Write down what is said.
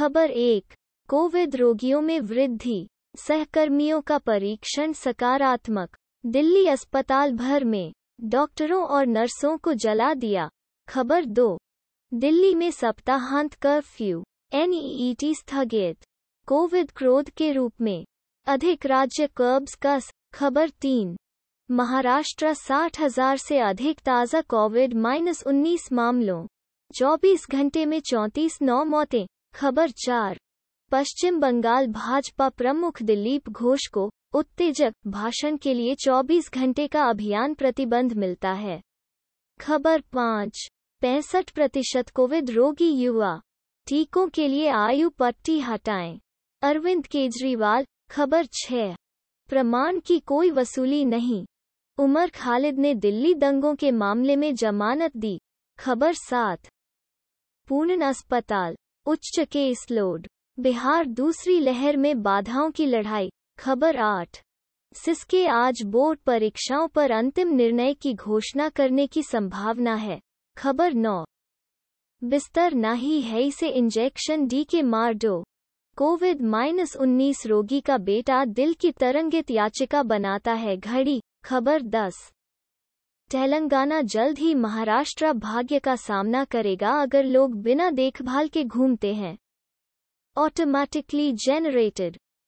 खबर एक कोविड रोगियों में वृद्धि सहकर्मियों का परीक्षण सकारात्मक दिल्ली अस्पताल भर में डॉक्टरों और नर्सों को जला दिया खबर दो दिल्ली में सप्ताहांत कर्फ्यू एनईईटी स्थगित कोविड क्रोध के रूप में अधिक राज्य कर्ब्स का खबर तीन महाराष्ट्र साठ हजार से अधिक ताज़ा कोविड माइनस उन्नीस मामलों 24 घंटे में चौंतीस नौ मौतें खबर चार पश्चिम बंगाल भाजपा प्रमुख दिलीप घोष को उत्तेजक भाषण के लिए 24 घंटे का अभियान प्रतिबंध मिलता है खबर पाँच पैंसठ प्रतिशत कोविड रोगी युवा टीकों के लिए आयु पट्टी हटाएं अरविंद केजरीवाल खबर छः प्रमाण की कोई वसूली नहीं उमर खालिद ने दिल्ली दंगों के मामले में जमानत दी खबर सात पूर्ण अस्पताल उच्च केस लोड बिहार दूसरी लहर में बाधाओं की लड़ाई खबर आठ सिसके आज बोर्ड परीक्षाओं पर अंतिम निर्णय की घोषणा करने की संभावना है खबर नौ बिस्तर ना ही है इसे इंजेक्शन डी के मार डो कोविड माइनस उन्नीस रोगी का बेटा दिल की तरंगित याचिका बनाता है घड़ी खबर दस तेलंगाना जल्द ही महाराष्ट्र भाग्य का सामना करेगा अगर लोग बिना देखभाल के घूमते हैं ऑटोमैटिकली जेनरेटेड